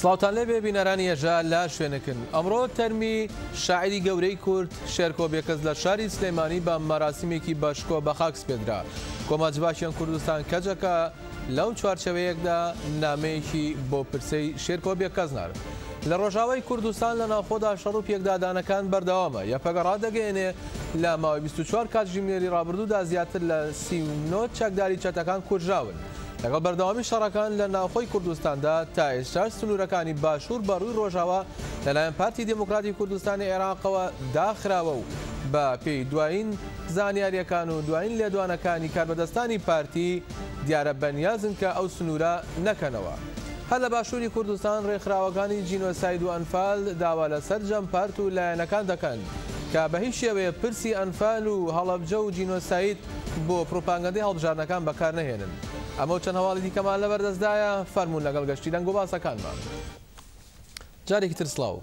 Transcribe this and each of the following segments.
سلااوان لێبێ بینەرانی ێژە لا شوێنەکن ئەمڕۆ تەرمی شاعری گەورەی کورد شێرکۆبێکەس لە شاری سلەیمانی بە مەراسیمێکی باشکۆ بە خاکس پێدرا کۆمەجباشیان کوردستان کەجەکە لەو چوارچەوەیەکدا نامەیەکی بۆ پرسەی شێرکۆبێ کەزنار. لە ڕۆژاوای کوردستان لە ناخۆدا شەڕ و پێکدادانەکان بەردەوامە یەپەگە ڕدەگەێنێ لە ماوەی 24 کاتژیمێری ڕابردوودا زیاتر لە سی چەکداری چەتەکان کورژاون. لەگەڵ بەردەوامی شەڕەکان لە ناوخۆی کوردستاندا تا ئێشتا سنوورەکانی باشوور بەڕووی ڕۆژاوە لەلایەن پارتی دموکراتی کوردستانی عێراقەوە داخراوە و بە پێی دوایین زانیاریەکان و دوایین لێدوانەکانی کاربەدەستانی پارتی دیارە بەنیازن کە ئەو سنوورە نەکەنەوە. هەل لە باشووری کوردستان ڕێکخراوەکانی جینۆساید و ئەنفال داوا لەسەر جەمپارت و لایەنەکان دەکەن کە بە هیچ شێوەیە پرسی ئەنفال و هەڵەبجە و جینۆساید بۆ پرۆپانگەدەی هەڵبژارنەکان بەکار نەهێنن. ئەمە چەند هەواڵی دیکەمان لەبەر دەستدایە فەرمونون لەگەڵ گەشتی دەنگ و باسەکانمان. جارێکی ترسلااو.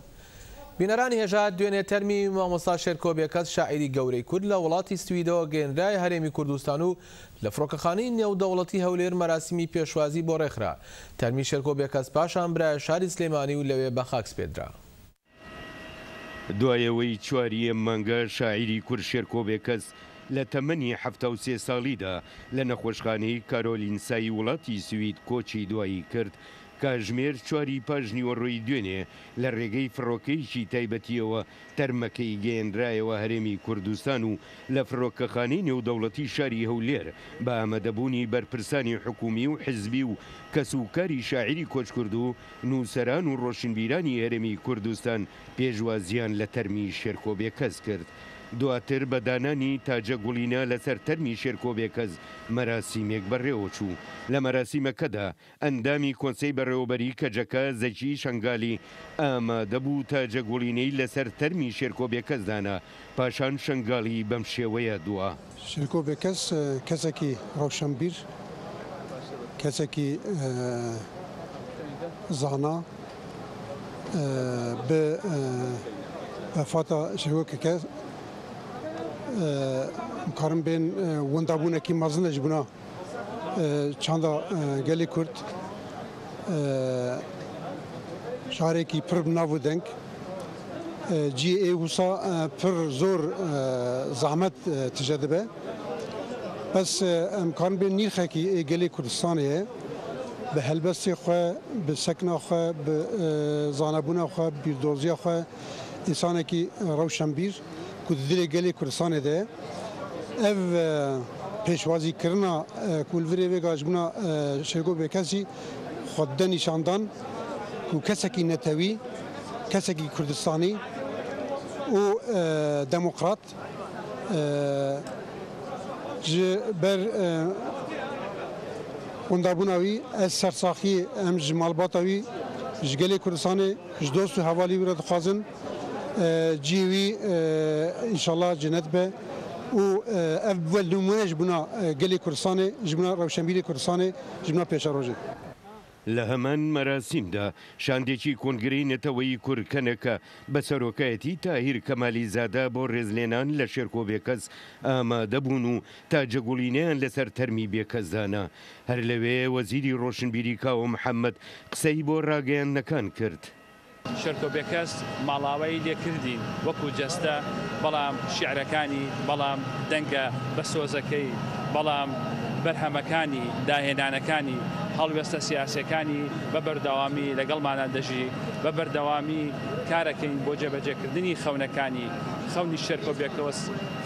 بینەرانی هێژات دوێنێ تەرمی مامۆستا شێرکۆبیە کەس شاعری گەورەی کورد لە وڵاتی سویدەوە گەێنرای هەرێمی کوردستان و لە فرۆکەخانەی نێودەوڵەتی هەولێر مەراسیمی پێشوازی بۆ ڕێکخرا تەرمی شێرکۆبیە کەس پاشان برایە شاری سلێمانی و لەوێ بە خاکس پێدرا. دوایەوەی چواریە مەنگە شاعری کورد شێرکۆبێ کەس لە تەمەنی هەفتە و سێ ساڵیدا لە نەخۆشخانەی کارۆلینسایی وڵاتی سوید کۆچی دوایی کرد کە ژمێر چواری پاژنیوە ڕووی دوێنێ لە ڕێگەی فڕۆکەیکی تایبەتیەوە تەرمەکەی گەێنرایەوە هەرێمی کوردستان و لە فڕۆکەخانەی نێودەوڵەتی شاری هەولێر بە ئامەدەبوونی بەرپرسانی حکومی و حزبی و کەسوکاری شاعری کۆچکرد و نووسەران و ڕۆشنبیرانی هەرێمی کوردستان پێشوازیان لە تەرمی شێرکۆبێ کەس کرد. دواتر بەدانانی تاجە گوڵینە لەسەر تەرمی شێرکۆبێکەز مەراسیمێک بەڕێوە چوو لە مەراسیمەکەدا ئەندامی کۆنسەی بەڕێوەبەری کەجەکە زەکی شنگالی ئامادەبوو تاجە گوڵینەی لەسەر تەرمی شێرکۆبێکەزدانا پاشان شنگالی بەم شێوەیە دووە شێرکۆبێکەس کەسێکی ڕەوشەمبیر کەسێکی زانا بە فاتە شێوەکە karim bên wendabûnekî mezin lejbûna çanda e, gelê Kurd e, şarekî pir bi nav deng e, ciyê ê wisa pir zor zahmet tije dibe bes em karim bên nîxekî ê gelê Kurdistanê ye bi helbestê xwe bi sekna xwe bi zanebûna xwe bîrdozya xwe însanekî rewşenbîr ku di dilê gelê Kurdistanê de ev e, pêşwazîkirina e, ku li vê gajbûna e, şêrgo bêkesî xwe de nîşandan ku kesekî netewî kesekî Kurdistanî û demokrat ji ber Qundabûna wî ez sersaxiyê em ji malbata wî ji gelê Kurdistanê ji dost û hevalî wî re dixwazin جیوی ئینشاءله جنەت بێ و ئەف بە لومونە ji bûna gelê Kurdistanê ji bûna rewşembîrê Kurdistanê ji bûna pêşa rojê. لە هەمان مەراسیمدا شاندێکی کۆنگری نەتەوەی کورکەنەکە بە سەرۆکایەتی تاهیر کەمالی زادا بۆ ڕێزلێنان لە شێرکۆبێکەس ئامادەبوون و تا جەگوڵینیان لەسەر تەرمی بێکەزانە هەر لەوێ وەزیری ڕۆشنبیری کاوە محەممەد قسەی بۆ ڕاگەیانەکان کرد. شەرکۆ بێکەس ماڵاوایی لێکردین وەکو جەستە بەڵام شعرەکانی بەڵام دەنگە بە سۆزەکەی بەڵام بەرهەمەکانی داهێنانەکانی هەڵوێستە سیاسەکانی بە بەرداوامی لەگەڵمانە دەژی بە بەردەوامی کارەکەین بۆ جێبەجێکردنی خەونەکانی خەونی شەرکۆبێکەوە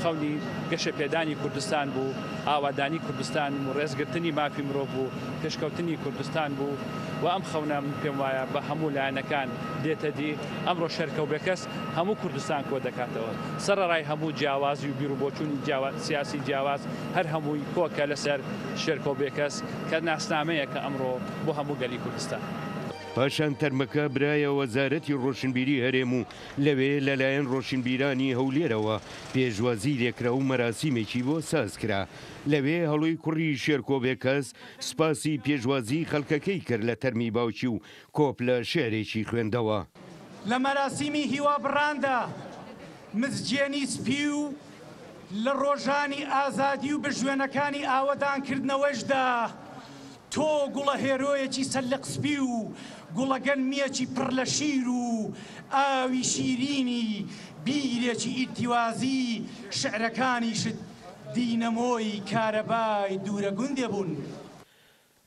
خەونی گەشە پێدانی کوردستان بوو ئاوادانی کوردستان و ڕێزگرتنی مافی مرۆ بوو پێشکەوتنی کوردستان بوو و ئەم خەونە پێم وایە بە هەموو لایەنەکان دێتە دی ئەمڕۆ شەرکەوبێکەس هەموو کوردستان کۆ دەکاتەوە سەرڕای هەموو جیاوازی و بیرروبۆچوونی سیاسی جیاواز هەر هەمووی کۆکە لەسەر شێرکۆبێکەس کە ناسنامەیە کە ئەمڕۆ بۆ هەموو گەلی کوردستان. پاشان تەرمەکە برایە وەزارەتی ڕۆشنبیری هەرێم و لەوێ لەلایەن ڕۆشنبیرانی هەولێرەوە پێشوازی لێکرا و مەراسیمێکی بۆ ساز کرا لەوێ هەڵوی کوڕی شێرکۆبێکەس سپاسی پێشوازی خەڵکەکەی کرد لە تەرمی باوکی و کۆپ لە شێرێکی خوێندەوە لە مەراسیمی هیوا بڕاندا مزجێنی سپی و لە ڕۆژانی ئازادی و بژوێنەکانی ئاوەدانکردنەوەشدا تۆ گوڵە هێرۆیەکی سەلقسپی و گوڵەگەن میەکی پڕ لە شیر و ئاوی شیرینی بیرێکی ئیتیوازی شعرەکانی شت دینەمۆی کارەبای دوورە گوندێ بوون.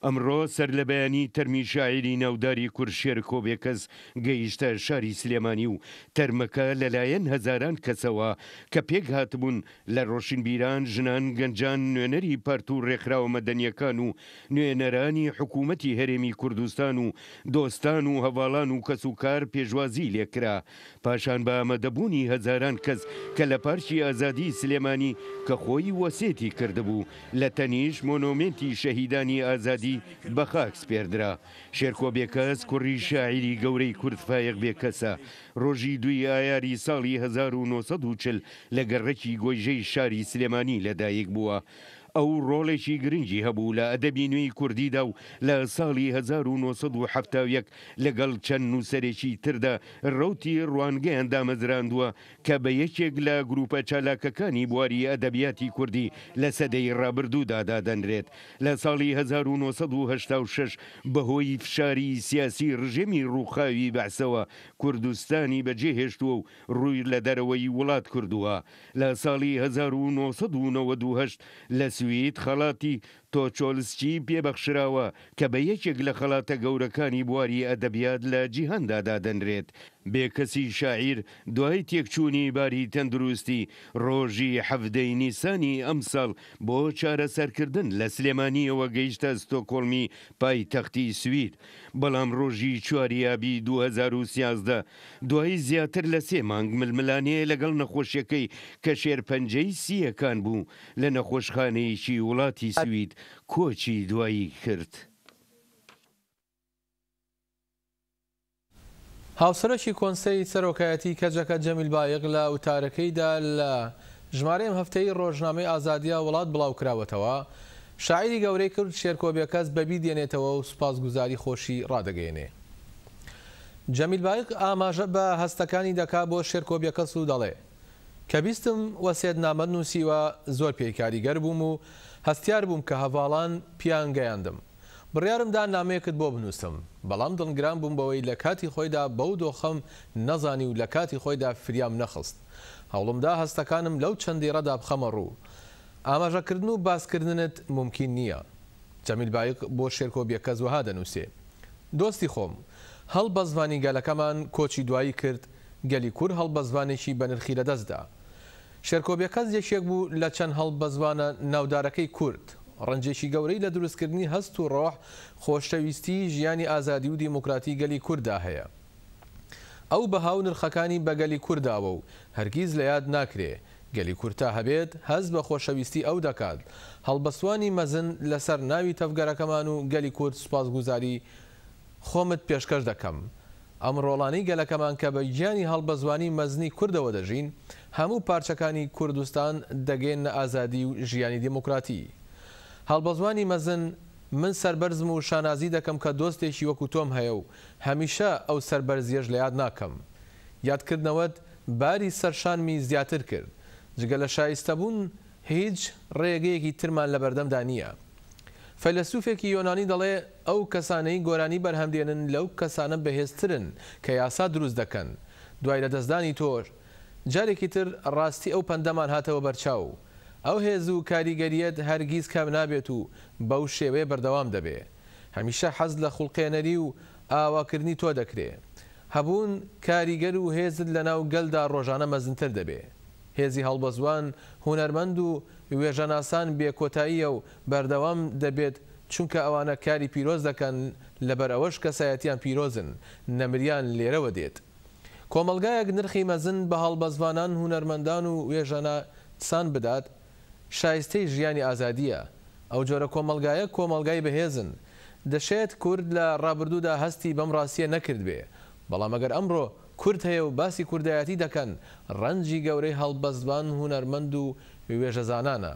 ئەمڕۆ سەر لە بەیانی تەرمی شاعری ناوداری کورشێر کۆبێکەس گەیشتە شاری سلێمانی و تەرمەکە لەلایەن هەزاران کەسەوە کە پێک هاتبوون لە ڕۆشنبیران ژنان گەنجان نوێنەری پەرت و ڕێکخراوە مەدەنیەکان و نوێنەرانی حکوومەتی هەرێمی کوردستان و دۆستان و هەواڵان و کەس و کار پێشوازی لێکرا پاشان بە ئەمەدەبوونی هەزاران کەس کە لە پارچی ئازادی سلێمانی کە خۆی وەسێتی کردبوو لە تەنیش مۆنۆمنتی شەهیدانی ئازادی سەربازی بە خاکس پێردرا شێرکۆ بێکەس کوڕی شاعری گەورەی کورد فایق بێکەسە ڕۆژی دوی ئایاری ساڵی 1940 لە گەڕەکی گۆیژەی شاری سلێمانی لەدایک بووە ئەو ڕۆڵێکی گرنگی هەبوو لە ئەدەبی نوێی کوردیدا و لە ساڵی 1970 لەگەڵ چەند نووسەرێکی تردا ڕوتی ڕوانگەیان دامەزراندووە کە بە یەکێک لە گروپە چالاکەکانی بواری ئەدەبیاتی کوردی لە سەدەی ڕابردوودادا دەنرێت لە ساڵی 1986 بەهۆی فشاری سیاسی ڕژێمی ڕووخاوی بەعسەوە کوردستانی بەجێهێشتووە و ڕووی لە دەرەوەی وڵات کردووە لە ساڵی 1992 لە سوی שביעית חל"תי, تۆچۆلسکی پێبەخشراوە کە بە یەکێک لە خەڵاتە گەورەکانی بواری ئەدەبیات لە جیهندادا دەنرێت بێکەسی شاعیر دوای تێکچوونی باری تەندروستی ڕۆژی حەفدەی نیسانی ئەمساڵ بۆ چارەسەرکردن لە سلێمانیەوە گەیشتە ستۆکۆڵمی پایتەختی سوید بەڵام ڕۆژی چواریابی 2013 دوایی زیاتر لە سێ مانگ ململانەیە لەگەڵ نەخۆشیەکەی کە شێرپەنجەی سیەکان بوو لە نەخۆشخانەیەکی وڵاتی سوید کۆچی دوایی کرد. هاوسەرەشی کۆنسەی سەرۆکایەتی کەجەکە جەمیل بایەق لە وتارەکەیدا لە ژمارەم هەفتەی ڕۆژنامەی ئازادیا وڵات بڵاوکراوەتەوە شاعری گەورەی کرد شێرکۆبیە کەس بەبی دێنێتەوە و سوپاسگوزاری خۆشی ڕدەگەێنێ. جەمیل بایق ئاماژە بە هەستەکانی دەکا بۆ شێرکۆبیە کەس و دەڵێ کە بیستم وەسێت نامە نووسیوە زۆر پێیکاریگەر بووم و هەستیار بووم کە هەواڵان پیان گەیاندم. بڕیارمدا نامەیەکت بۆ بنووسم بەڵام دڵنگران بووم بەوەی لە کاتی خۆیدا بەو دۆخەم نەزانی و لە کاتی خۆیدا فریام نەخست هەوڵمدا هەستەکانم لەو چەندی ڕەدا بخەمە ڕوو ئاماژەکردن و باسکردنت ممکن نییە جەمیل بایق بۆ شێرکۆبیەکە زوها دەنووسێ دۆستی خۆم هەڵ بە زمانی گەلەکەمان کۆچی دوایی کرد گەلی کوور هەڵ بە زمانێکی بەنرخی لەدەستدا شێرکۆبیە کەس یەکێک بوو لە چەند هەڵ بەزوانە ناودارەکەی کورد ڕنجێکی گەورەی لە دروستکردنی هەست و ڕۆح خۆشەویستی ژیانی ئازادی و دیموکراتی گەلی کووردا هەیە ئەو بەهاو نرخەکانی بەگەلی کوورداوە و هەرگیز لە یاد ناکرێ گەلی کورتا هەبێت هەز بە خۆشەویستی ئەو دەکات هەڵبەسوانی مەزن لەسەر ناوی تەفگەرەکەمان و گەلی کورد سوپاسگوزاری خۆمت پێشکەش دەکەم ئەمڕۆڵانی گەلەکەمان کە بە گیانی هەڵبەزوانی مەزنی کوردەوە دەژین هەموو پارچەکانی کوردستان دەگەین نە ئازادی و ژیانی دیموکراتی. هەڵبەزوانی مەزن من سربەرزم و شانازی دەکەم کە دۆستێکی وەکو تۆم هەیە و هەمیشە ئەو سربەرزیەش لە یاد ناکەم. یادکردنەوەت باری سەرشانمی زیاتر کرد. جگە لە شایستەبوون هیچ ڕێگەیەکی ترمان لە بەردەمدا نییە. فەلسوفێکی یۆنانی دەڵێ ئەو کەسانەی گۆرانی بەرهەمدێنن لەو کەسانە بەهێزترن کە یاسا دروست دەکەن دوای لە دەستدانی تۆر جارێکی تر ڕاستی ئەو پەندەمان هاتەوە بەرچاو ئەو هێز و کاریگەریت هەرگیز کام نابێت و بەو شێوەیە بەردەوام دەبێ هەمیشە حەز لە خوڵقێنەری و ئاواکردنی تۆ دەکرێ هەبوون کاریگەر و هێزت لە ناو گەلدا ڕۆژانە مەزنتر دەبێت هێزی هەڵبەزوان هوەرمەند و وێژەناسان بێکۆتاییە و بەردەوام دەبێت چونکە ئەوانە کاری پیرۆز دەکەن لەبەر ئەوەش کەسایەتیان پیرۆزن نەمریان لێرەوە دێت. کۆمەلگایەک نرخی مەزن بە هەڵبەزوانان هوەرمەندان و وێژەناسان بدات شایستەی ژیانی ئازادیە ئەو جۆرە کۆمەلگایە کۆمەلگای بەهێزن دەشێت کورد لە ڕابردوودا هەستی بەم ڕاستیە نەکرد بێ بەڵام ئەگەر ئەمڕۆ کورد هەیە و باسی کوردایەتی دەکەن ڕەنجی گەورەی هەڵبەستبان هوەرمەند و وێژەزانانە.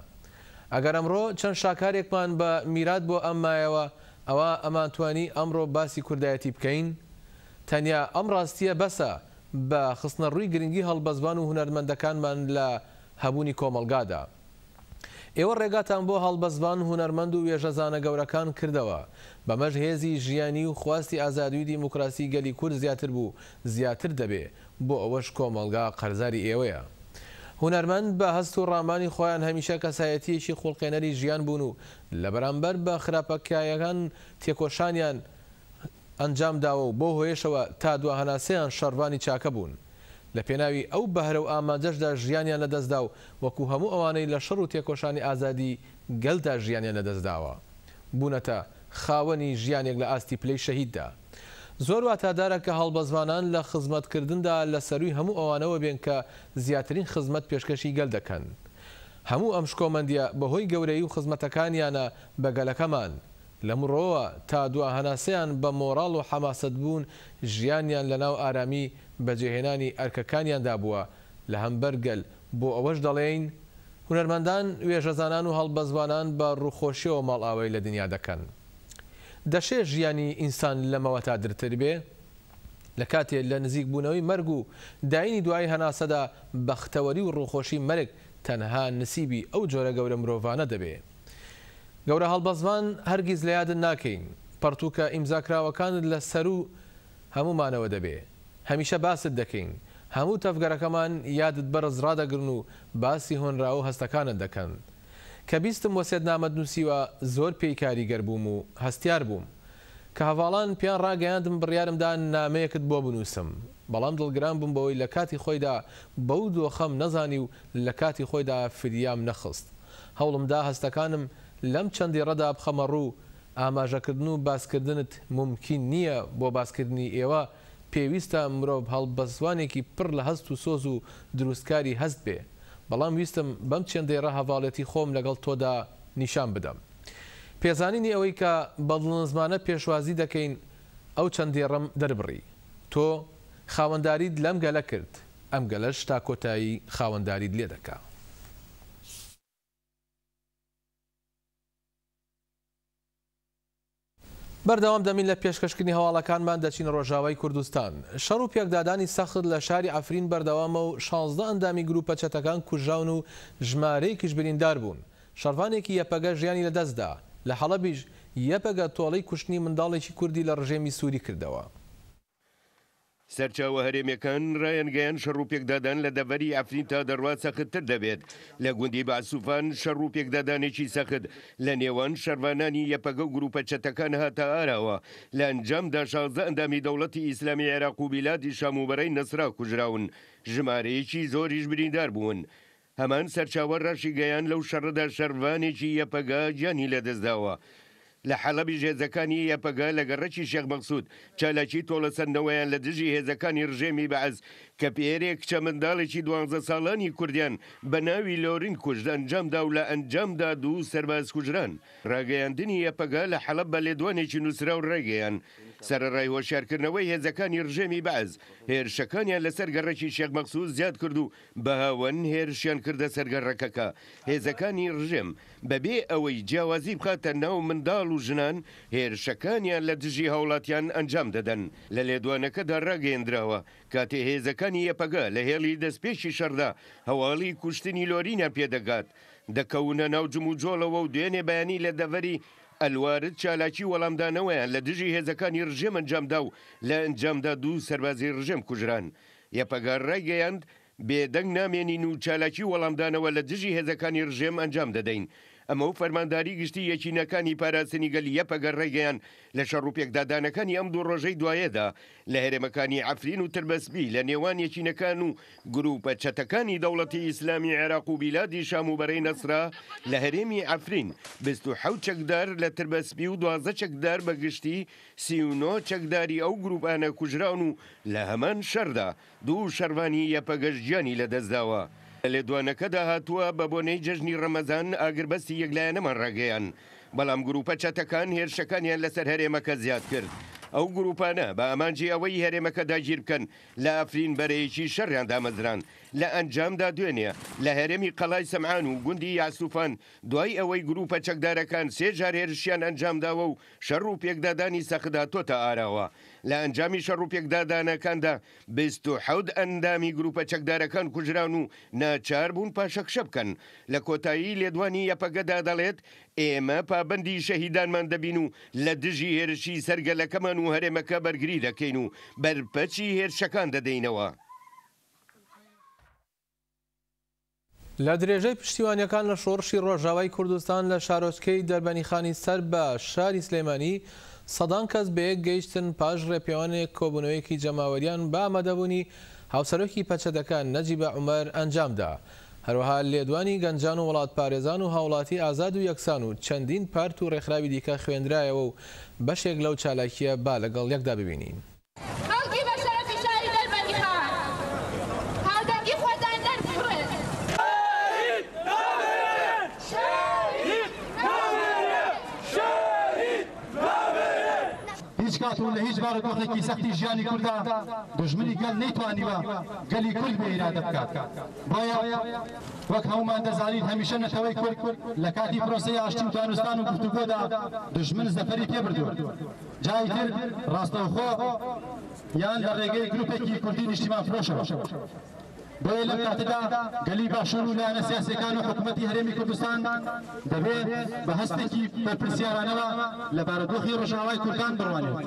ئەگەر ئەمڕۆ چەند شاکارێکمان بە میرات بۆ ئەممایەوە ئەوە ئەمانتوانی ئەمڕۆ باسی کوردایەتی بکەین، تەنیا ئەم ڕاستیە بەسە بە خستنە ڕووی گرنگی هەڵبەزبان و هوەرمەندەکانمان لە هەبوونی کۆمەلگادا. ئێوە ڕێگاتان بۆ هەڵبەزبان هوەرمەند و وێژەزانە گەورەکان کردەوە بەمەش هێزی ژیانی و خواستی ئازادوی دیموکراسی گەلی کورد زیاتر بوو زیاتر دەبێ بۆ ئەوەش کۆمەلگا قەرزاری ئێوەیە. هوەرمەند بە هەست و ڕامانی خۆیان هەمیشە کەسایەتیەکی خوڵقێنەری ژیان بوون و لە بەرامبەر بە خراپەکایەکان تێکۆشانیان ئەنجام داوە و بۆ هۆیشەوە تا دو هەناسەیان شەڕوانی چاکە بوون. لە پێناوی ئەو بەهرە و ئاماجەشدا ژیانیان لەدەستدا و وەکو هەموو ئەوانەی لە شڕ و تێکۆشانی ئازادی گەلدا ژیانیان لەدەستداوە بوونەتە خاوەنی ژیانێک لە ئاستی پلەی شەهیددا زۆر واتادارە کە هەڵبەزوانان لە خزمەتکردندا لە سەروی هەموو ئەوانەوە بێن کە زیاترین خزمەت پێشکەشی گەل دەکەن هەموو ئەم شکۆمەندیە بەهۆی گەورەی و خزمەتەکانیانە بەگەلەکەمان لە مرۆوە تا دو هەناسەیان بە مۆراڵ و حەماست بوون ژیانیان لە ناو ئارامی بەجێهێنانی ئەرکەکانیاندا بووە لە هەمبەرگەل بۆ ئەوەش دەڵێین هوەرمەندان وێژەزانان و هەڵبەزوانان بە ڕووخۆشیەوە ماڵاوی لە دنیا دەکەن. دەشێ ژیانی ئینسان لەمەوە تا درتر بێ، لە کاتێ لە نزیک بوونەوەی مەرگ و داینی دوای هەناسەدا بەختەوەری و ڕووخۆشی مەرگ تەنها نسیبی ئەو جۆرە گەورە مرۆڤانە دەبێت. گەورە هەڵبەزوان هەرگیز لە یادن ناکەین پەرتوکە ئیمزاکراوەکانت لە سەر و هەمومانەوە دەبێ هەمیشە باست دەکەین هەموو تەفگەرەکەمان یادت بەرز ڕدەگرن و باسی هۆنرا و هەستەکانت دەکەن کە بیستم وەسێت نامەد نووسیوە زۆر پێی کاریگەر بووم و هەستیار بووم کە هەواڵان پێیان ڕاگەیاندم بڕیارمدان نامەیەکت بۆ بنووسم بەڵام دڵگران بووم بەوەی لە کاتی خۆیدا بەو دۆخەم نەزانی و لە کاتی خۆیدا فریام نەخست هەوڵمدا هەستەکانم لەم چەندی ڕەدا بخەمە ڕوو ئاماژەکردن و باسکردنت ممکن نییە بۆ باسکردنی ئێوە پێویستە مرۆڤ هەڵبەسوانێکی پڕ لە هەست و سۆز و دروستکاری هەست بێ بەڵام ویستم بەم چندێرە هەواڵەتی خۆم لەگەڵ تۆدا نیشان بدەم. پێزانینی ئەوەی کە بەڵنزمانە پێشوازی دەکەین ئەو چەندێڕم دەربڕی تۆ خاوەنداریت لەم گەلە کرد ئەم گەلەش تا کۆتایی خاوەنداریت لێ دەکات. بەردەوام دەمین لە پێشکەشکردنی هەواڵەکانمان دەچین ڕۆژاوای کوردستان شەڕ و پێکدادانی سەخت لە شاری ئەفرین بەردەوامە و 16 ئەندامی گروپە چەتەکان کوژاون و ژمارەیەکیش بریندار بوون شەڕوانێکی یەپەگە ژیانی لەدەستدا لە حەڵەبیش یەپەگە تۆڵەی کوشتنی منداڵێکی کوردی لە ڕژێمی سووری کردەوە سەرچاوە هەرێمەکان ڕایەنگەیان شەڕوپێک دادان لە دەبەری ئەفرین تا دەڕوات سەختتر دەبێت لە گوندی باسوفان شەڕوپێک دادانێکی سەخت لە نێوان شەروانانی یەپەگە گروپە چەتەکان هاتە ئاراوە لە ئەنجامدا شازە ئەندامی دەوڵەتی ئیسلامی عێراق و بیلادی شاموبەرەی نسرا کوژراون ژمارەیەکی زۆریش بریندار بوون. هەمان سەرچاوە ڕەشی گەیان لەو شەڕدا شەروانێکی یەپەگا جانی لەدەستداوە. لە حەڵەبی هێزەکانی یەپەگە لەگە ڕەکی شێخ مەقصود چالەکی تۆڵە سندەوەیان لە دژی هێزەکانی ڕژێمی بەعز کە پێرێک چە منداڵێکی دوانزە ساڵانی کوردیان بە ناوی لۆرین کوژد ئەنجامدا و لە ئەنجامدا دوو سەرباز کوژران ڕاگەیاندنی ئەپەگا لە حەڵب بە لێدوانێکی نووسرا و ڕێگەیان سەرڕای هۆشارکردنەوەی هێزەکانی ڕژێمی بەعز هێرشەکانیان لەسەر گەڕێکی شێقمەخسوس زیاد کرد و بەهاوەن هێرشیان کردە سەرگەڕەکەکە هێزەکانی ڕژێم بەبێ ئەوەی جیاوازی بخاتە ناو منداڵ و ژنان هێرشەکانیان لە دژی هاوڵاتیان ئەنجام دەدەن لە لێدوانەکەدا ڕاگەێنراوە کاتێ هێزەکانی یەپەگە لە هێڵی دەستپێشی شەردا هەواڵی کوشتنی لۆرینە پێدەگات دەکەونە ناوجم و جۆڵەوە و دوێنێ بەیانی لە دەڤری ئەلوارد چالاکی وەڵامدانەوەیان لە دژی هێزەکانی ڕژێم ئەنجامدا و لە ئەنجامدا دوو سەربازی ڕژێم کوژران یەپەگە ڕێگەیاند بێدەنگ نامێنین و چالاکی وەڵامدانەوە لە دژی هێزەکانی ڕژێم ئەنجام دەدەین ئەمە و فەرمانداری گشتی یەکینەکانی پاراستنی گەلیە پەگە ڕێگەیان لە شەڕوپێکدادانەکانی ئەم دوو ڕۆژەی دوایەدا لە هەرێمەکانی ئەفرین و تربەسبی لە نێوان یەکینەکان و گروپە چەتەکانی دەوڵەتی ئیسلامی عێراق و بیلادی شام و بەرەی نەسرا لە هەرێمی ئەفرین حوت چەکدار لە تربەسبی و دوازە چەکدار بەگشتی سیونۆ چەکداری ئەو گروپانە کوژراون و لە هەمان شەردا دوو شەروانی یەپەگەشتجیانی لەدەستداوە. لێدوانەکەدا هاتووە بە بۆنەی جژنی ڕەمەزان ئاگربەسی یەکلایەنەمان ڕێگەیان بەڵام گروپە چەتەکان هێرشەکانیان لەسەر هەرێمەکە زیاد کرد ئەو گروپانە بە ئەمانجی ئەوەی هەرێمەکە داگیر بکەن لە ئەفرین بەرەیەکی شەڕیان دامەزران لە ئەنجامدا دوێنێ لە هەرێمی قەلای سەمعان و گوندی یاسوفان دوای ئەوەی گروپە چەکدارەکان سێجار هێرشیان ئەنجامداوە و شەڕ و پێکدادانی سەخدا تۆتە ئاراوە لە ئەنجامی شەڕ و پێکدادانەکاندا حەود ئەندامی گروپە چەکدارەکان کوژران و ناچار بوون پاشەکشە بکەن لە کۆتایی لێدوانی یەپەگەدا دەڵێت ئێمە پابندی شەهیدانمان دەبین و لە دژی هێرشی سەرگەلەکەمان و و هەرێمەکە بەرگری دەکەین و بەرپەچی هێرشەکان دەدەینەوە. لە درێژەی پشتیوانیەکان لە شۆڕشی ڕۆژاوای کوردستان لە شارۆچکەی دەربەنیخانی سەر بە شاری سلێمانی سەدان کەس بەیەک گەیشتن پاش ڕێپیوانێک کۆبوونەوەیەکی جەماوەریان بامەدەبوونی هاوسەرۆکی پەچەدەکان نەجی بە عمەر ئەنجامدا. هەروەها لێدوانی گەنجان و وڵات پارێزان و هاوڵاتی ئازاد و یەکسان و چەندین پارت و ڕێکخراوی دیکە خوێندرایەوە و بەشێک لەو چالاکیە با لەگەڵ یەکدا ببینین. هاتون لە هیچ بارەدۆخێکی سەختی ژیانی کووردا دژمنی گەل نەیتوانیوە گەلی کورد بە ئیرادە بکات بۆیە وەک هەمومان دەزانین هەمیشە نەتەوەی کورد لە کاتی پرۆسی ئاشتی توانستان و گفتوگۆدا دژمن زەفەری پێبردووە جای تر ڕاستەوخۆ یان لە ڕێگەی گروپێکی کوردی نیشتیمان فرۆشەوە بۆیە لەم کاتەدا گەلی باشوور و لایەنە سیاسەکان و حکوومەتی هەرێمی کوردستان دەبێت بە هەستێکی بەرپرسیارانەوە لە بارەدۆخی ڕژاوای کوردان بڕوانێت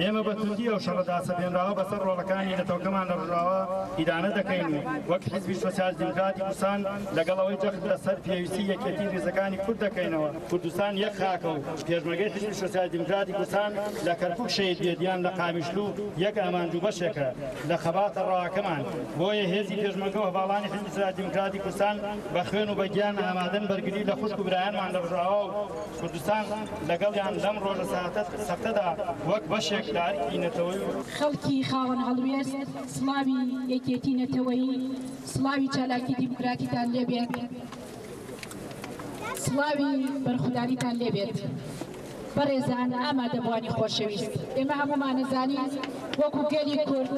ئێمە بەتوندی ئەو شەڕەداسەبێنراوە بەسەر ڕۆڵەکانی لەتەوکەمان لە ڕژاوە ئیدانە دەکەین و وەک حزبی سوسیال دیموکراتی کوردستان لەگەڵەوەی جەخت لەسەر پێویستی یەکێتی ڕێزەکانی کورد دەکەینەوە کوردستان یەک خاکە و پێشمەگەی حزبی سوسیال دیموکراتی کوردستان لە کەرکوک شەید بێدیان لە قامیشلو یەک ئامانجوو بەشێکە لە خەباتە ڕاکەمان بۆیە هێزی پێشمە مەگەڵ هەواڵانی هەندسا دیموکراتی کوردستان بە خوێن و بەگیان ئامادەن بەرگری لە خوشک و برایانمان لە ڕژاوا و کوردستان لەگەڵیان لەم ڕۆژە ساعتت سەختەدا وەک بەشێک دارکی نەتەوەی خەڵکی خاوەن هەڵوێست سڵاوی یەکێتی نەتەوەی سڵاوی چالاکی دیموکراتیتان لێبێت سڵاوی بەرخدانیتان لێبێت. بەڕێزان ئامادەبوانی خۆشەویست ئێمە هەمومان نزانین وەکو گەلی کورد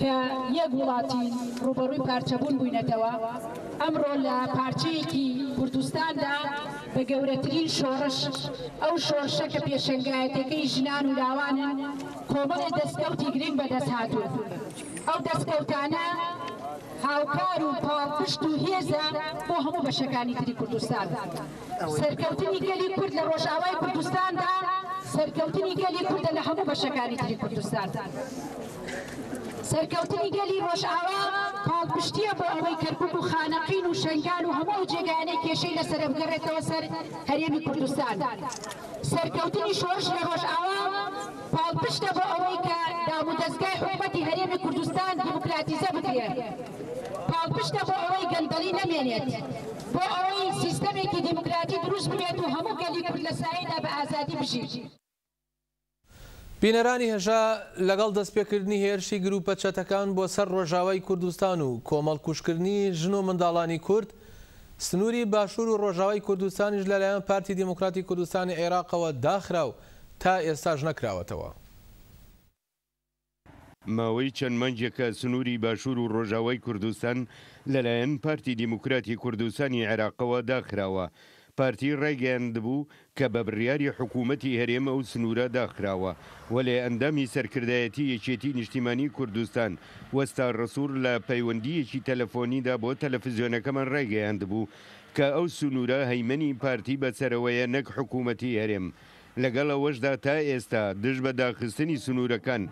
کە یەک وڵاتی ڕوبەڕووی پارچەبوون بووینەتەوە ئەمڕۆ لە پارچەیەکی کوردستاندا بە گەورەترین شۆڕش ئەو شۆرشە کە پێشنگایەتەکەی ژنان و لاوانن کۆمەڵی دەستکەوتی گرنگ بەدەست هاتوون ئەو دەستکەوتانە هاوکار و پاپشت و هێزە بۆ هەموو بەشەکانی تری کوردستان سەرکەوتنی گەلی کورد لە ڕۆژاوای کوردستاندا سەرکەوتنی گەلی کوردە لە هەموو بەشەکانی تری کوردستان. سرکوتنی گلی روش آوا ڕۆژاوا پاڵپشتیە با اوی کەرکک بو خانقین و شنگان و همو جگانه کشی هەموو جێگانەی کێشەی لەسرە بگەڕێتەوە سەر هەرێمی کوردستان سەرکەوتنی شۆش لە ڕۆژاوا پاڵپشتە بۆ ئەوەی کە دامودەستگای حکوومەتی هەرێمی کوردستان دموکراتیزە بکرێت پاڵپشتە بۆ ئەوەی گەندەلی نەمێنێت بۆ ئەوەی سیستەمێکی دموکراتی دروست بێت و هەموو گەلی کورد لە دا بە آزادی بژیر بینەرانی هەژا لەگەڵ دەستپێکردنی هێرشی گرروپە چەتەکان بۆ سەر ڕۆژاوای کوردستان و کۆمەڵ کوشکردنی ژن و منداڵانی کورد سنووری باشوور و ڕۆژاوای کوردستانیش لەلایەن پارتی دیموکراتی کوردستانی عێراقەوە داخرا و تا ئێستاش نەکراوەتەوە. ماوەی چەند مەنجەکە سنووری باشوور و ڕۆژاوای کوردستان لەلایەن پارتی دیموکراتی کوردستانی عێراقەوە داخراوە. پارتی ڕێگەیاند بوو کە بە بڕیاری حکوومەتی هەرێمە و سنوورە داخراوە و لێ ئەندەمی سەرکردایەتی یەکێتی نیشتیمانی کوردستان وەستا ڕسوور لە پەیوەندیەکی تەلەفۆنیدا بۆ تەلەفزیۆنەکەمان ڕێگەیاند بوو کە ئەو سنوورە هەیمەنی پارتی بەسەرەوەیە نەک حکوومەتی هەرێم. لەگەڵ ئەوەشدا تا ئێستا دش بە داخستنی سنوورەکان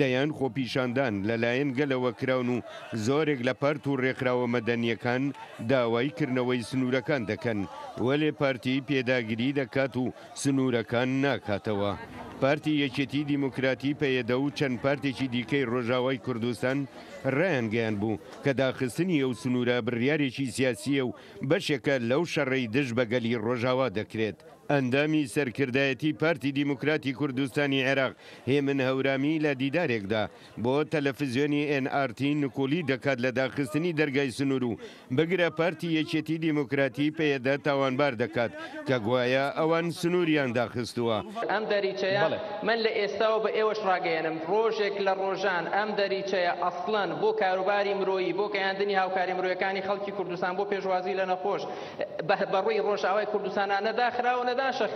دەیان خۆپیشاندان لەلایەن گەلەوە کراون و زۆرێک لە پارت و ڕێکخراوە مەدەنیەکان داوای کردنەوەی سنوورەکان دەکەن وەلێ پارتی پێداگیری دەکات و سنوورەکان ناکاتەوە. پارتی یەکێتی دیموکراتی پێیەدە و چەند پارتێکی دیکەی ڕۆژاوای کوردستان ڕایانگەیان بوو کە داخستنی ئەو سنوورە بڕیارێکی سیاسیە و بەشێکە لەو شەڕێی دش بەگەلی ڕۆژاوا دەکرێت. ئەندامی سەرکردایەتی پارتی دیموکراتی کوردستانی عێراق هێمن هەورامی لە دیدارێکدا بۆ تەلەفزیۆنی NRT نکۆلی دەکات لە داخستنی دەرگای سنوور و بگرە پارتی یەکێتی دیموکراتی پێدا تاوانبار دەکات کە گوایە ئەوان سنووریان داخستووە ئەم دەریچەیە من لە ئێستاەوە بە ئێوەش ڕاگەێنم ڕۆژێک لە ڕۆژان ئەم دەریچەیە ئەسڵەن بۆ کاروباری مرۆیی بۆ کەیاندنی هاوکاری مرۆیەکانی خەڵکی کوردستان بۆ پێشوازی لە نەخۆش بەڕووی ڕۆژاوای کوردستانانە داخراونە دا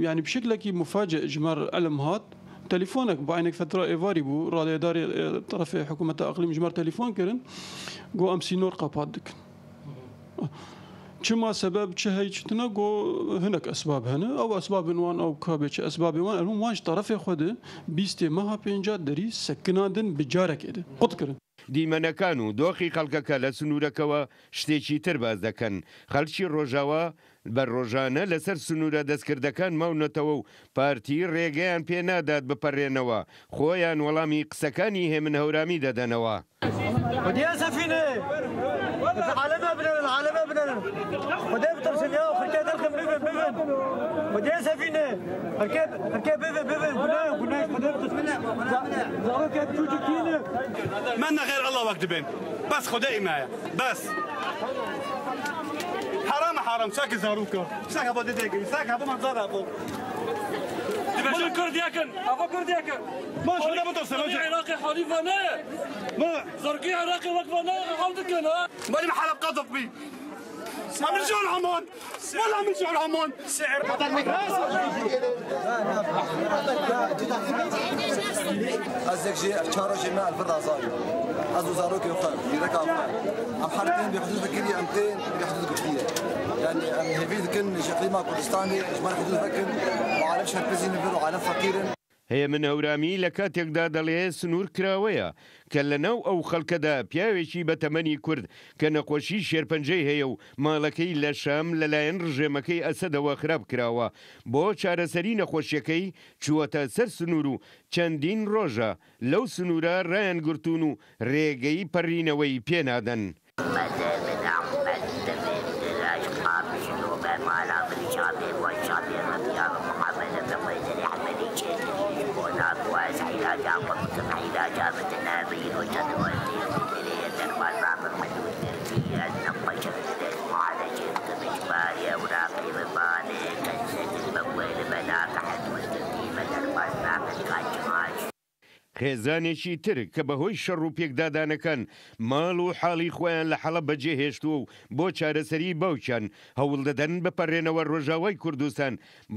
يعني بشكل مفاجئ جمار ألم هات تليفونك بعينك فترة إيفاري بو رالي داري طرف حكومة أقليم جمار تليفون كرن جو سي نور قابادك شما سبب چه هي چتنا گو اسباب هنا او اسباب وان او كابه اسباب وان المهم وانش طرف خود بيست مها پنجا دري سكنادن بجارك اده قط کرن دیمەنەکان كانوا دوخي خەڵکەکە لە سنوورەکەەوە شتێکی تر باز دەکەن بە ڕۆژانە لەسەر سنوورە دەستکردەکان ماونەتەوە و پارتی ڕێگەیان پێنادات بپەڕێنەوە خۆیان وەڵامی قسەکانی هێمن هەورامی دەدەنەوە. العالمي بيفن بيفن سفينه بيفن بيفن قناه قناه منا غير الله وقت بين بس خدي معايا بس حرام حرام ساك زاروكا ساك ابو ديدك ساك ابو منظر ابو دبشن كردياكن أفا ياكل ما شو بطل سماجة عراقي حليفة نا ما زرقي عراقي أنا مالي محل بقضف بي عم نجوع العمان ولا عم نجوع العمان سعر قصدك جي تشارو جي مع الفرع زاروكي وخان يراك عم بحدود بحدود يعني ام هيفيد كن اقليم كردستاني اجمال حدودها كن وعالم هربزين بر وعالم فقير هەیە من هەورامی لە کاتێکدا دەڵێ سنوور کراوەیە کە لەناو ئەو خەڵکەدا پیاوێکی بەتەمەنی کورد کە نەخۆشی شێرپەنجەی هەیە و ماڵەکەی لە شەم لەلایەن ڕژێمەکەی ئەسەدەوە خراپ کراوە بۆ چارەسەری نەخۆشیەکەی چووەتە سەر سنوور و چەندین ڕۆژە لەو سنوورە ڕایەن گرتوون و ڕێگەی پەڕینەوەی پێنادەن. شاطر شاطر والشاطر يا محمد فقيت لحمد شيخ وناقوا سعيدا جابت سعيدا جابت النبي وجد خێزانێکی تر کە بەهۆی شەڕ و پێکدادانەکەن ماڵ و حاڵی خۆیان لە حەڵە بەجێ هێشتووە و بۆ چارەسەری باوچان هەوڵ دەدەن بپەڕێنەوە ڕۆژاوای کوردستان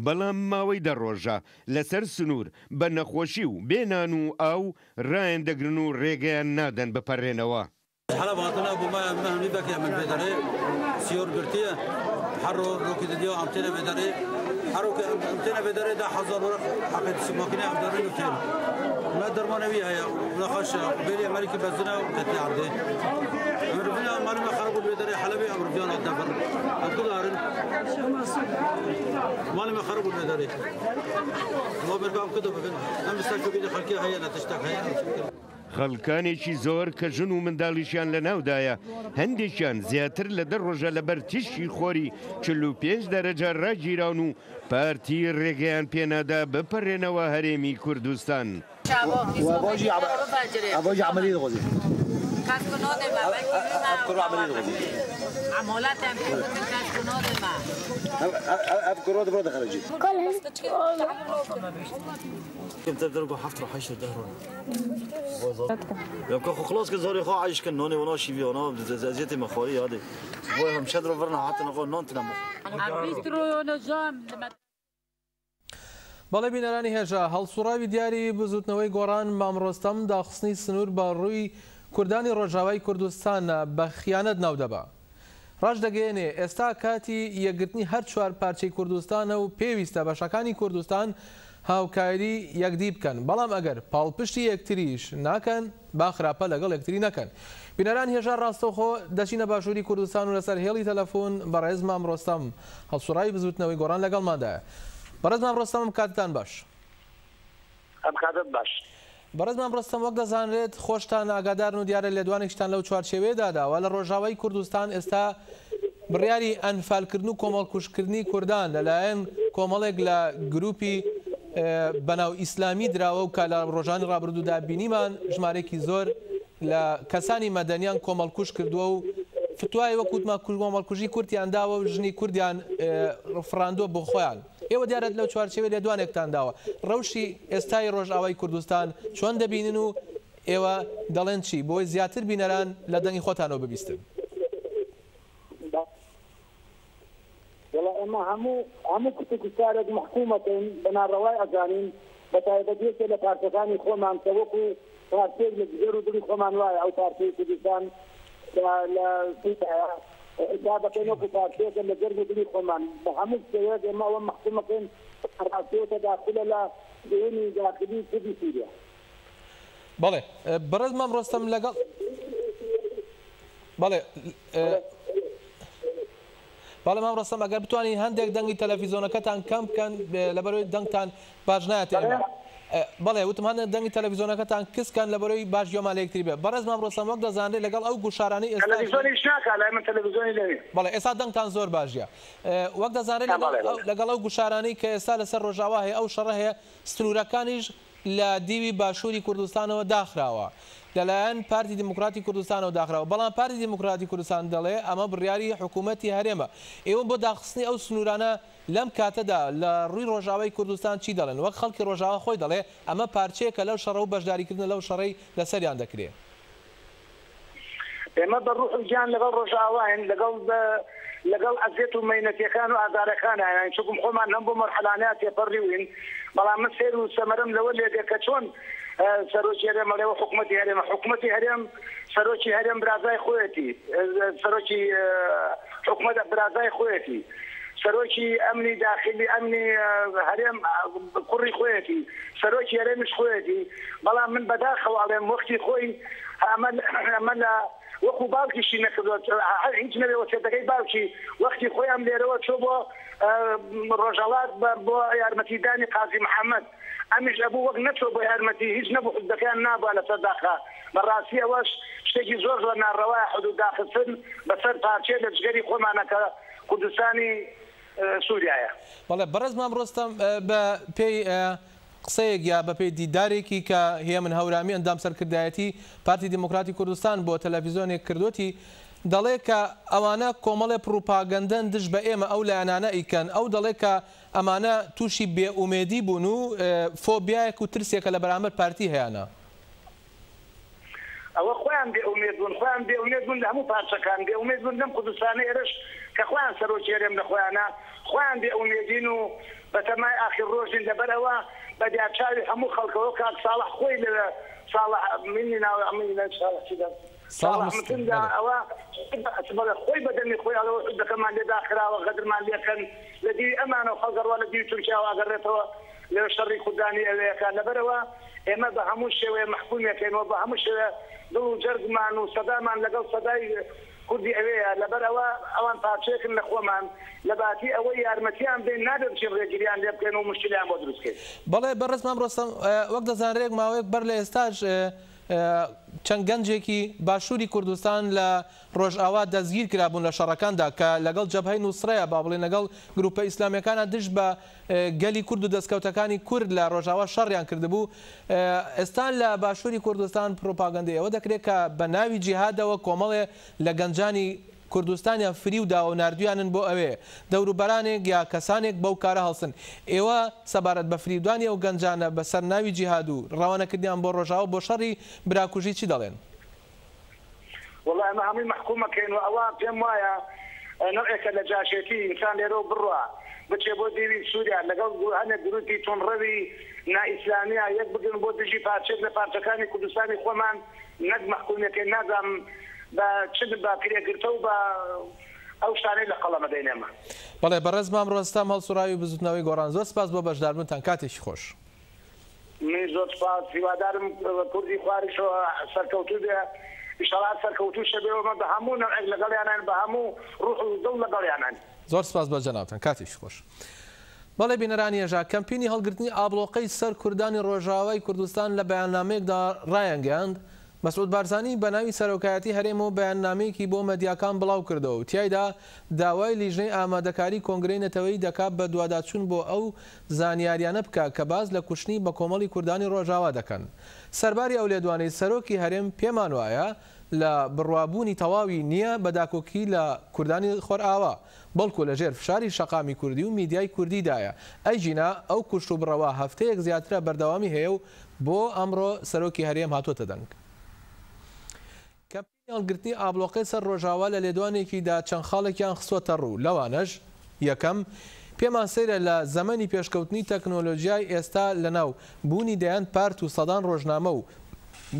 بەڵام ماوەی دەڕۆژە لەسەر سنوور بە نەخۆشی و بێنان و ئاو ڕایەن دەگرن و ڕێگەیان نادەن بپەڕێنەوە. حالا باطنا بما مهني بك يا من بدري سيور برتيه حرو روكي ديو عم تلي بدري حركة امتنا بدري دا حزر ورق حقيت سماكنا عبدالرين وكين ما درمانا بيها يا ونخش بيلي ملك بزنا وكتي عردي عرفنا مرمى خرقوا بدري حلبي عرفنا الدفر عبد الله عرن مرمى خرقوا بدري ما برقام كتب بنا أمسك بيلي خلقي هيا لا تشتاق هيا خەڵکانێکی زۆر کە ژن و منداڵیشیان لە ناودایە هەندێکیان زیاتر لە دە ڕۆژە لەبەر تیشی خۆری چلو پێنج دەرەجار ڕاگیران و پارتی ڕێگەیان پێنادا بپەڕێنەوە هەرێمی کوردستان. عملی دغزی. معاملات هم كل ما أب كرود برد خرجت كم تضربه حفر وحشر دهرون يا بكو خلاص كزاري خو عايش كان نوني وانا شيفي وانا زيتي مخوري هذه بوي هم شدرو برنا حتى نقول نون تنمو عم بيسترو نجام بەڵێ بینەرانی هێژە هەڵسوڕاوی دیاری بزوتنەوەی گۆڕان مامڕۆستەم داخستنی سنوور بە ڕووی کوردانی ڕۆژاوای کوردستانە بە خیانەت ناودەبە. ڕاش دەگەێنێ ئێستا کاتی یەکگرتنی هەر چوار پارچەی کوردستانە و پێویستە بەشەکانی کوردستان هاوکاری یەکدی بکەن بەڵام ئەگەر پاڵپشتی یەکتریش ناکەن با خراپە لەگەڵ یەکتری نەکەن. بینەران هێژار ڕاستەوخۆ دەچینە باشووری کوردستان و لەسەر هێڵی تەلەفۆن بە ڕێز مام ڕۆستەم هەڵسوڕایی بزوتنەوەی گۆران لەگەڵمادایە. بەڕێز مام ڕۆستەم کاتتان باش. ئەم کاتت باش. بەڕزمان ڕستم وەک دەزانرێت خۆشتان ئاگادارن و دیارە لێدوانێکشتان لەو چوارچێوێداداوە لە ڕۆژاوای کوردستان ئێستا بڕیاری ئەنفالکردن و کۆمەڵ کوشکردنی کوردان لەلایەن کۆمەڵێک لە گروپی بەناو ئیسلامی دراوە و کا لە ڕۆژانی ڕابردوودا بینیمان ژمارێکی زۆر لە کەسانی مەدەنیان کۆمەڵ کوش کردووە و فتوای وەکوتمە کوردمان مەڵکوژی کورتیان داوە و ژنی کوردیان فراندۆ بۆ خۆیان ئێوە دیارەت لەو چوارچێوێ لە دوانێکتان داوە ڕەوشی ئێستای ڕۆژاوای کوردستان چۆن دەبینن و ئێوە دەڵێن چی بۆی زیاتر بینەران لە دەنگی خۆتانەوە ببیستن ئەمە هەموو هەموو کتتارێک محکوومەتین بەناڕەوای ئەزانین بە تایبەتێکە لە پارتەکانی خۆمان کەوەکو پارتێک لە زێر و دڵی خۆمان وایە ئەو پارتی کوردستان دابتين وكفاتيك اللي جرمي دي خمان محمد سواد ما هو محكومة حراسية داخل لا ديني داخلي في بله برز من رستم لقل بله بله من رستم اگر بتوانی هندێک دەنگی تەلەڤیزۆنەکەتان کەم بکەن لەبەرەوەی دەنگتان باش نایەت بەڵێ وتمان دەنگی تەلەڤزیۆنەکەتان کسکان لە بەرەوەی باش یۆما لەکتری بێ بەڕز مام ڕۆسەمەک دەزانێت لەگەڵ ئەو گوشارانی بەڵێ ئێستا دەنگتان زۆر باشە وەک دەزانێت لەگەڵ ئەو گوشارانی کە ئێستا لەسەر ڕۆژاوا هەیە ئەو شەڕ هەیە سرورەکانیش لە دیوی باشووری کوردستانەوە داخراوە لەلایەن پارتی دموکراتی کوردستانەوە داخراوە بەڵام پارتی دموکراتی کوردستان دەڵێ ئەمە بڕیاری حکوومەتتی هەرێمە ئێوە بۆ داخستنی ئەو سنوورانە لەم کاتەدا لە ڕووی ڕۆژاوی کوردستان چی دەڵێن وەک خەڵکی ڕۆژاوە خۆی دەڵێ ئەمە پارچەیەکە لەو شەڕە و بەشداریکردن لەو شەڕی لەسەریان دەکرێت ئێمە بەڕوحیان لەگەڵ ڕۆژاوایین لەگەڵ لەگەڵ ئەزێت و مینەتەکان و ئازارەکانیان چکم خۆمان هەم بۆ مەرحلانات تێپەڕی وین بەڵام من سێر و سەمەرم لەوە لێگە کە چۆن سەرۆکی هەرێم ئەڵێ حکوومەتی هەرێمە حکوومەتی هەرێم سەرۆکی هەرێم برازای خۆەتی سەرۆکی حکوومەتە برازای خۆەتی سەرۆکی ئەمنی داخلی ئەمنی هەرێم کوڕی خۆەتی سەرۆکی هەرێمش خۆەتی بەڵام من بەداخەواڵێم وەختی خۆی ئەمە لە وەکو باوکیشی نەکردوت هیچ نەوێەوە تێدەکەی باوکی وەختی خۆیان لێرەوە چۆ بۆ ڕۆژەڵات بۆ یارمەتیدانی قازی محەممەد ئەمیش لە بوو وەک نەچۆ بۆ یارمەتی هیچ نەبوو خودەکان نابە لە سەداخا بەڕاستی ئەوەش شتێکی زۆر لە ناڕەوای حدود داخستن بەسەر پارچێ لە جگەری خۆمانەکە کوردستانی سووریایە بەڵێ بەرزمان ڕۆستم بە پێی قسەیەک یا بەپی دیدارێکی کە هەیە من هەورامی ئەندام سەرکردایەتی پارتی دیموکراتی کوردستان بۆ تەلەڤیزۆنێک کردوتی دەڵێ کە ئەوانە کۆمەڵێ پروپاگەندەن دش بە ئێمە ئەو لایەنانە ئیکەن ئەو دەڵێ کە ئەمانە تووشی بێئومێدی بوون و فۆبیایەک و ترسێکە لە بەرامبەر پارتی هیانە ئەوە خۆیان بێئومێد بوون خۆیان بێئومێد بوون لە هەموو پارچەکان بێئومێد بوون لەم قودسانە ئێرش کە خۆیان سەرۆکێرێم لە خۆیانە خۆیان بێئومێدین و بەتەمای ئاخر ڕۆژین لەبەرەوە بە دیاچاوی هەموو خەڵکەوە کاک ساڵح خۆی لە ساڵح منی ناوە ئەمنی لە ساڵح چی دەست خۆی بەدەمی خۆیەوە دەکەمان لێداخراوە غەدرمان لەکەن لە دی ئەمانە خەڵگەڕوە لە دی تورکیاواگەڕێتەوە لە شەڕی خوددانی ئەوەیەەکە لەبەرەوە ئێمە بە هەموو شێوەیە محکومەکەینەوە بە هەموو شێوە دڵ و جەرگمان و سەدامان لەگەڵ سەدای کوردی ئەوەیە لەبەرەوە ئەوان پاچێکن لە خۆمان لە باتی ئەوەی یارمەتیان بێن نادەم چی ڕێگیریان لێ بکەن و مشتیان بۆ دروستکەین بەڵێ بەڕستمان ڕستم وەک دەزانڕێک ماوەیەک بەر لە ئێستاش چەند گەنجێکی باشووری کوردستان لە ڕۆژئاوا دەستگیر کرابوون لە شەڕەکاندا کە لەگەڵ جەبهای نووسڕەیە با بڵێ لەگەڵ گروپە ئیسلامیەکانە دشت بە گەلی کورد و دەستکەوتەکانی کورد لە ڕۆژاوا شەڕیان کردبوو ئێستان لە باشووری کوردستان پرۆپاگەندی ئەوە دەکرێت کە بە ناوی جیهادەوە کۆمەڵێ لە گەنجانی کوردستانیان فری و داوە نردویانن بۆ ئەوێ دەوروبەرانێک یا کەسانێک بەو کارە هەڵسن ئێوە سەبارەت بە فریدوانی ئەو گەنجانە بەسەر ناوی جیهاد و ڕەوانەکردیان بۆ ڕۆژاوە بۆ شەڕی براکوژی چی دەڵێن وڵ ئەمە هەمووی مەحکومەکەین و ئەوە پێم وایە نوعێکە لە جاشێتی ئینسان لێرە بڕە بچێ بۆ دیوی سووریا لەگەڵ هەنە گروپی تۆنڕەوی نائیسلامیا یەک بگن بۆ دژی پارچێک لە پارچەکانی کوردستانی خۆمان نەک مەحکومەکەی نازام بە چ باکرێگرتە و بە ئەو شانەی لە قەڵەمە دەینێمە بەڵێ بەڕێز مام ڕۆستام هەڵسوراوی بزودنەوەی گۆڕان زۆر سپاس بۆ بەشداربوونتان کاتێکی خۆش من زۆر سپاس هیوادارم کوردی خواریشەوە سەرکەوتو دێ ئشتەڵات سەرکەوتو شەبێەوەمە بە هەموو نەرعێک لەگەڵیانان بە هەموو ڕوح دڵ لەگەڵیانان زۆر سپاس بە جەناتان کاتیش خۆش. بەڵێ بینەرانی ێژا کەمپینی هەڵگرتنی ئابلۆقەی سەر کوردانی ڕۆژاوای کوردستان لە بەیاننامەیەکدا ڕایەنگەاند مەسود بارزانانی بەناوی سەرۆکایەتی هەرێمەوە بەیاننامەیەکی بۆ مەدیاکان بڵاو کردەوە و تایدا داوای لیژنەی ئامادەکاری کۆنگرینەتەوەی دەکات بە دوواداچوون بۆ ئەو زانیاریانە بکە کە باز لە کوشتنی بە کۆمەڵی کوردانی ڕۆژاوا دەکەن. سەرباری ئەو لێدوانەی سەرۆکی هەرێم پێمان وایە، لە بڕوابوونی تەواوی نییە بەداکۆکی لە کوردانی خۆرئاوا بەڵکو لە ژێر فشاری شەقامی کوردی و میدیای کوردیدایە ئەیجینا ئەو کوشت و بڕەوە هەفتەیەک زیاترە بەردەوامی هەیە و بۆ ئەمڕۆ سەرۆکی هەرێم هاتوۆتە دەنگ. کەمپینیانگررتنی ئابلۆقی سەر ڕۆژاوا لە لێدوانێکیدا چەند خاڵێکیان خستوەتە ڕوو لەوانەش یەکەم پێمان سەیرە لە زەمەنی پێشکەوتنی تەکنۆلۆژیای ئێستا لەناو بوونی دەیان پارت و سەدان ڕۆژنامە و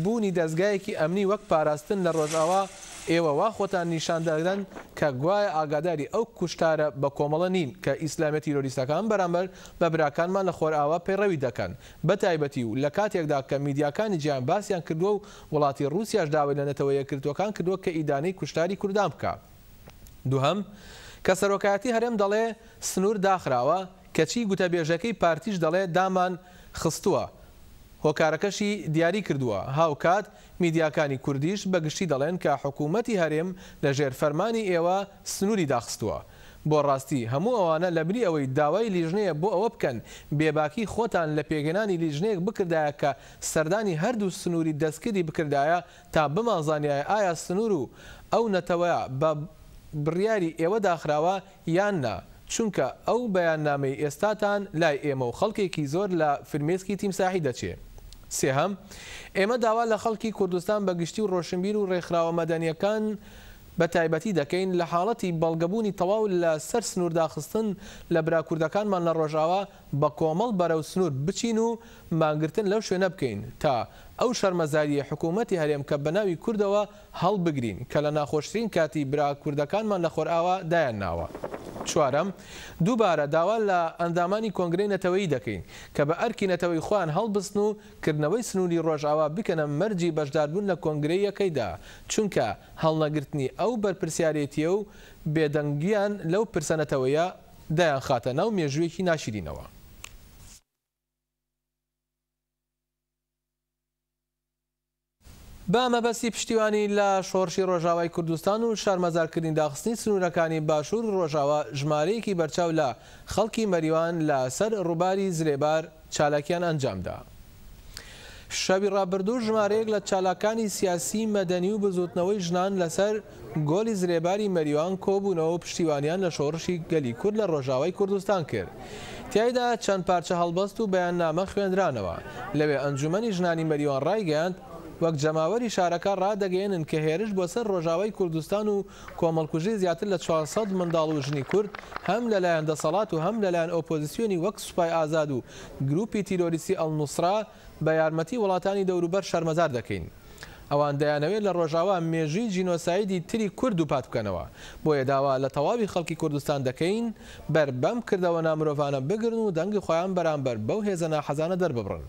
بوونی دەستگایەکی ئەمنی وەک پاراستن لە ڕۆژاوا ئێوە وا خۆتان نیشاندەدەن کە گوایە ئاگاداری ئەو کوشتارە بە کۆمەڵە نین کە ئیسلامەت تیرۆریستەکان بەرامبەر بە براکانمان لە خۆرئاوا پەیڕەوی دەکەن بەتایبەتی و لە کاتێکدا کە میدیاکانی جیان باسییان کردووە و وڵاتی رووسیاش داوای لە نەتەوە یەکردوەکان کردووە کە ئیدانەی کوشتاری کوردان بکە. دوهم کە سەرۆکایەتی هەرێم دەڵێ سنوور داخراوە کەچی گوتەبێژەکەی پارتیش دەڵێ دامان خستووە هۆکارەکەشی دیاری کردووە هاوکات میدیاکانی کوردیش بەگشتی دەڵێن کە حکوومەتتی هەرێم لە ژێر فەرمانی ئێوە سنووری داخستووە. بۆ ڕاستی هەموو ئەوانە لەبری ئەوەی داوای لیژنەیە بۆ ئەوە بکەن بێباکی خۆتان لە پێگەنانی لیژنەیەک بکردایە کە سەردانی هەردوو سنووری دەستکردی بکردایە تا بمازانایە ئایا سنوور و ئەو نەتەوەە بە بڕیاری ئێوە داخراوە یاننا. چونکە ئەو بەیان نامەی ئێستاتان لای ئێمە و خەڵکێکی زۆر لە فرمێسکی تیم ساحی دەچێت. سێهم ئێمە داوا لە خەڵکی کوردستان بەگشتی و ڕۆشنبیر و ڕێکخراوە مەدەنیەکان بە تایبەتی دەکەین لە حاڵەتی بەڵگەبوونی تەواو لە سەر سنوورداخستن لە براکوردەکانمان لە ڕۆژاوا بە کۆمەڵ بەرەو سنوور بچین و مانگرتن لەو شوێنە بکەین تا ئەو شەرمەزاریە حکوومەتتی هەرێم کە بەناوی کوردەوە هەڵبگرین کە لە ناخۆشترین کاتی برا کوردەکانمان لە خۆرئاوە دایان ناوە. چوارم دووبارە داوا لە ئەندامانی کۆنگری نەتەوەی دەکەین کە بە ئەرکی نەتەوەی خوان هەڵبستن و کردنەوەی سنووری ڕۆژاوا بکەنە مەرجی بەشداربوون لە کۆنگریەکەیدا چونکە هەڵنەگرتنی ئەو بەرپسیارێتیە و بێدەنگیان لەو پرسەنەتەوەیە دایان خاتە ناو مێژوویەکی ناشرینەوە. بامەبەستی پشتیوانی لە شۆڕشی ڕۆژاوای کوردستان و شارمەزارکردنی داخستنی سنوورەکانی باشوور ڕۆژاوە ژمارەیەکی بەرچاو لە خەڵکی مەریوان لە سەر ڕووباری زرێبار چالاکیان ئەنجامدا. شەوی ڕابردوو ژمارەیەک لە چالاکانی سیاسی مەدەنی و بزوتنەوەی ژنان لەسەر گۆلی زرێباری مەریوان کۆبوونەوە پشتیوانیان لە شۆڕشی گەلی کورد لە ڕۆژاوای کوردستان کرد. تایدا چەند پارچە هەڵبەست و بەیان نامە خوێندرانەوە لەوێ ئەنجومی ژنانی مەریوان ڕایگەاند وەک جەماوەری شارەکە ڕدەگەێنن کە هێرش بۆ سەر ڕۆژاوای کوردستان و کۆمەڵکوژی زیاتر لە 400 منداڵ و ژنی کورد هەم لەلایەن دەسەڵات و هەم لەلایەن ئۆپۆزیسیۆنی وەک سوپای ئازاد و گروپی تیرۆریسی ئەلنووسرا بە یارمەتی وڵاتانی دەوروبەر شەرمەزار دەکەین. ئەوان دەیانەوێت لە ڕۆژاوا مێژی جینۆسایدی تری کورد و پات بکەنەوە بۆیە داوا لە تەواوی خەڵکی کوردستان دەکەین بەربەم کردەوە نامرۆڤانە بگرن و دەنگ خۆیان بەرامبەر بەو هێزە ناحەزانە دەرببڕن.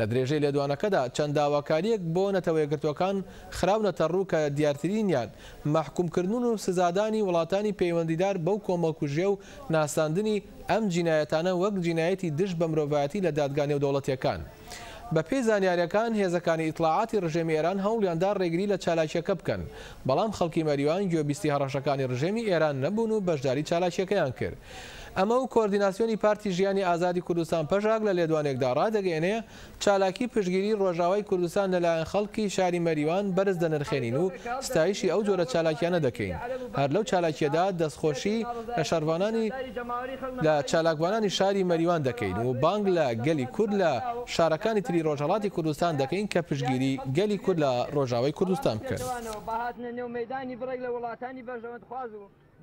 لە درێژەی لێدوانەکەدا چەند داواکاریەک بۆ نەتەوەیەگرتوەکان خراونەتە ڕووکە دیارترینیان مححکومکردن و سزادانی وڵاتانی پەیوەندیدار بەو کۆمەلکوژێ و ناساندنی ئەم جینایەتانە وەک جینایەتی دش بە مرۆڤایەتی لە دادگانی و دەوڵەتیەکان. بە پێی زانیاریەکان هێزەکانی ئیطلاعاتی ڕژێمی ئێران هەوڵیاندا ڕێگری لە چالاکیەکە بکەن بەڵام خەڵکی مەریوان گوێبیستی هەڕەشەکانی ڕژێمی ئێران نەبوون و بەشداری چالاکیەکەیان کرد. ئەمە و کۆردیناسیۆنی پارتی ژیانی ئازادی کوردستان پەژاک لە لێدوانێکدا ڕدەگەێنێ چالاکی پشگیری ڕۆژاوای کوردستان لەلایەن خەڵکی شاری مەریوان بەرز دەنرخێنین و ستایشی ئەو جۆرە چالاکیانە دەکەین هەر لەو چالاکیەدا دەستخۆشی لە شاربانانی لە چالاکبانانی شاری مەریوان دەکەین و بانگ لە گەلی کورد لە شارەکانی تری ڕۆژهڵاتی کوردستان دەکەین کە پشگیری گەلی کورد لە ڕۆژاوای کوردستان بکەن.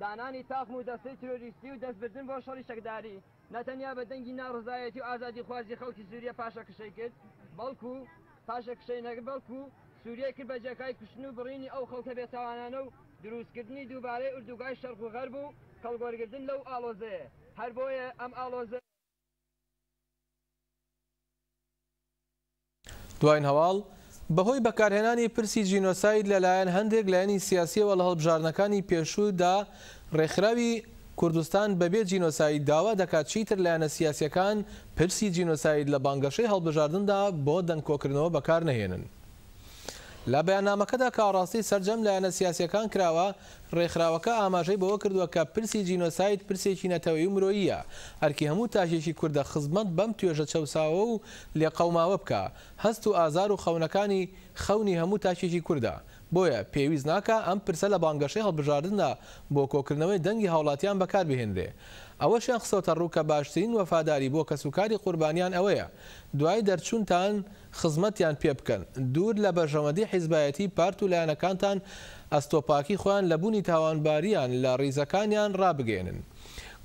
دانانی تاقم و دەستەی تروریستی و دەستبردن بۆ شەڕی شەکداری نەتەنیا بە دەنگی ناڕزایەتی و ئازادی خوازی خەڵکی سووریا پاشە کشەی کرد بەڵکو پاشە کشەی نەگە بەڵکو سووریا کرد بە جەکای کوشتن و بڕینی ئەو خەڵکە بێتاوانانە و دروستکردنی دووبارەی ئوردوگای شەرق و غەر بوو کەڵگۆرگردن لەو ئالۆزەیە هەر بۆیە ئەم ئالۆزە دوایین هەواڵ بەهۆی بەکارهێنانی پرسی جینۆساید لەلایەن هەندێک لایەنی سیاسیەوە لە هەڵبژارنەکانی پێشوودا ڕێکخراوی کوردستان بەبێ جینۆساید داوا دەکات چیتر لایەنە سیاسەکان پرسی جینۆساید لە بانگەشەی هەڵبژاردندا بۆ دەنگکۆکردنەوە بەکار نەهێنن. لە بەیانامەکەدا کاڕاستی سرجەم لایەنە سیاسەکان کراوە ڕێکخراوەکە ئاماژەی بەوە کردووە کە پرسی جینۆسایت پرسێکی نەتەوەی مرۆییە ئەرکی هەموو تاژێکی کووردە خزمەت بەم توێژە چەساوە و لێ قەوماوە بکە هەست و ئازار و خەونەکانی خەونی هەموو تاچێکی کووردە بۆیە پێویست ناکە ئەم پرسە لە بانگەشەی هەڵبژاردندا بۆ کۆکردنەوەی دەنگی هاوڵاتیان بەکار بهێنرێ ئەوەشیان خسەوتە ڕووکە باشترین وەفاداری بۆ کە سوکاری قوربانیان ئەوەیە دوای دەرچوونتان خزمەتیان پێ بکەن دوور لە بەژەمەدی حیزبایەتی پارت و لایەنەکانتان ئەستۆپاکی خۆیان لە بوونی تاوانباریان لە ڕیزەکانیان ڕابگەێنن.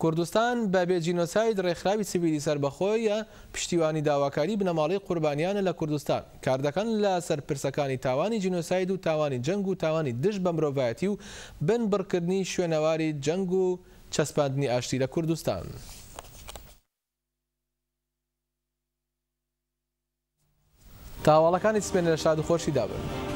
کوردستان بە بێجینۆساید ڕێکخراوی سیویلی سربەخۆیە پشتیوانی داواکاری بنەماڵی قوربانیانە لە کوردستان کاردەکەن لە سەرپرسەکانی تاوانی جینۆساید و تاوانی جەنگ و تاوانی دشت بە مرۆڤایەتی و بن بڕکردنی شوێنەواری جەنگ و چەسپاندنی ئاشتی لە کوردستان. تاواڵەکانی سپێنە لە شاد خۆشی دابن.